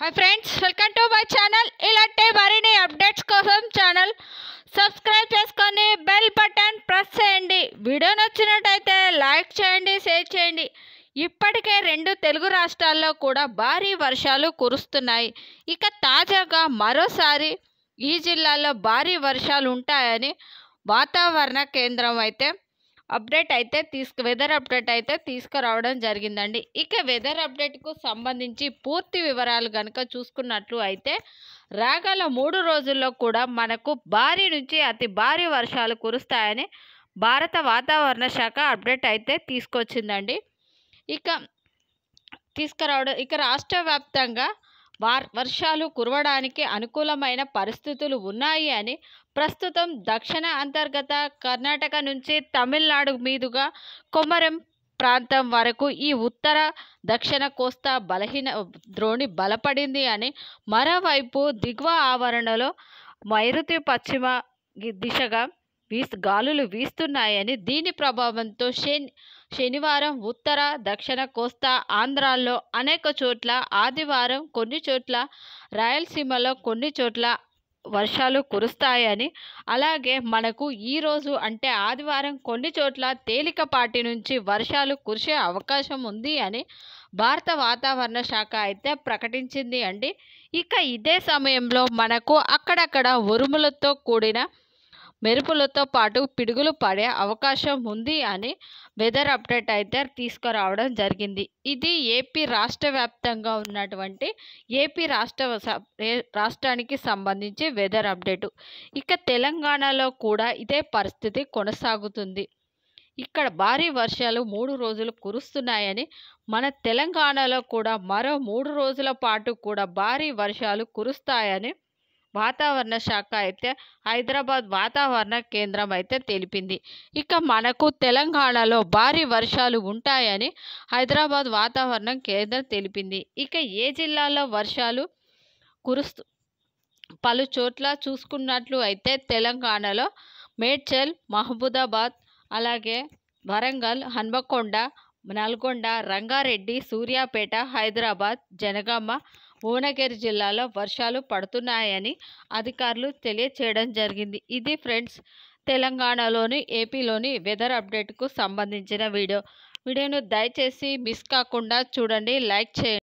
hi friends welcome to my channel ఇలాంటి మరిన్ని updates కోసం ఛానల్ సబ్స్క్రైబ్ చేసుకొని బెల్ బటన్ ప్రెస్ చేయండి వీడియో నచ్చినట్టయితే లైక్ చేయండి షేర్ చేయండి ఇప్పటికే రెండు తెలుగు రాష్ట్రాల్లో కూడా భారీ వర్షాలు కురుస్తున్నాయి ఇక తాజాగా మరోసారి ఈ జిల్లాలో భారీ వర్షాలు ఉంటాయని వాతావరణ కేంద్రం అయితే అప్డేట్ అయితే తీసుకు వెదర్ అప్డేట్ అయితే తీసుకురావడం జరిగిందండి ఇక వెదర్ అప్డేట్కు సంబంధించి పూర్తి వివరాలు కనుక చూసుకున్నట్లు అయితే రాగల మూడు రోజుల్లో కూడా మనకు భారీ నుంచి అతి భారీ వర్షాలు కురుస్తాయని భారత వాతావరణ శాఖ అప్డేట్ అయితే తీసుకొచ్చిందండి ఇక తీసుకురావడం ఇక రాష్ట్ర వ్యాప్తంగా వర్షాలు కురవడానికి అనుకూలమైన పరిస్థితులు ఉన్నాయి అని ప్రస్తుతం దక్షిణ అంతర్గత కర్ణాటక నుంచి తమిళనాడు మీదుగా కొమరం ప్రాంతం వరకు ఈ ఉత్తర దక్షిణ కోస్తా బలహీన ద్రోణి బలపడింది అని మరోవైపు దిగువ ఆవరణలో మైరుతి పశ్చిమ దిశగా వీస్ గాలులు వీస్తున్నాయని దీని ప్రభావంతో శని శనివారం ఉత్తర దక్షిణ కోస్తా ఆంధ్రాల్లో అనేక చోట్ల ఆదివారం కొన్ని చోట్ల రాయలసీమలో కొన్ని చోట్ల వర్షాలు కురుస్తాయని అలాగే మనకు ఈరోజు అంటే ఆదివారం కొన్ని చోట్ల తేలికపాటి నుంచి వర్షాలు కురిసే అవకాశం ఉంది అని భారత వాతావరణ శాఖ అయితే ప్రకటించింది అండి ఇక ఇదే సమయంలో మనకు అక్కడక్కడ ఉరుములతో కూడిన మెరుపులతో పాటు పిడుగులు పడే అవకాశం ఉంది అని వెదర్ అప్డేట్ అయితే తీసుకురావడం జరిగింది ఇది ఏపీ రాష్ట్ర వ్యాప్తంగా ఉన్నటువంటి ఏపీ రాష్ట్ర రాష్ట్రానికి సంబంధించి వెదర్ అప్డేటు ఇక తెలంగాణలో కూడా ఇదే పరిస్థితి కొనసాగుతుంది ఇక్కడ భారీ వర్షాలు మూడు రోజులు కురుస్తున్నాయని మన తెలంగాణలో కూడా మరో మూడు రోజుల పాటు కూడా భారీ వర్షాలు కురుస్తాయని వాతావరణ శాఖ అయితే హైదరాబాద్ వాతావరణ కేంద్రం అయితే తెలిపింది ఇక మనకు తెలంగాణలో భారీ వర్షాలు ఉంటాయని హైదరాబాద్ వాతావరణ కేంద్రం తెలిపింది ఇక ఏ జిల్లాలో వర్షాలు కురుస్తూ పలు చోట్ల చూసుకున్నట్లు అయితే తెలంగాణలో మేడ్చల్ మహబూదాబాద్ అలాగే వరంగల్ హన్మకొండ నల్గొండ రంగారెడ్డి సూర్యాపేట హైదరాబాద్ జనగామ భువనగిరి జిల్లాలో వర్షాలు పడుతున్నాయని అధికారులు తెలియచేయడం జరిగింది ఇది ఫ్రెండ్స్ తెలంగాణలోని ఏపీలోని వెదర్ అప్డేట్కు సంబంధించిన వీడియో వీడియోను దయచేసి మిస్ కాకుండా చూడండి లైక్ చేయండి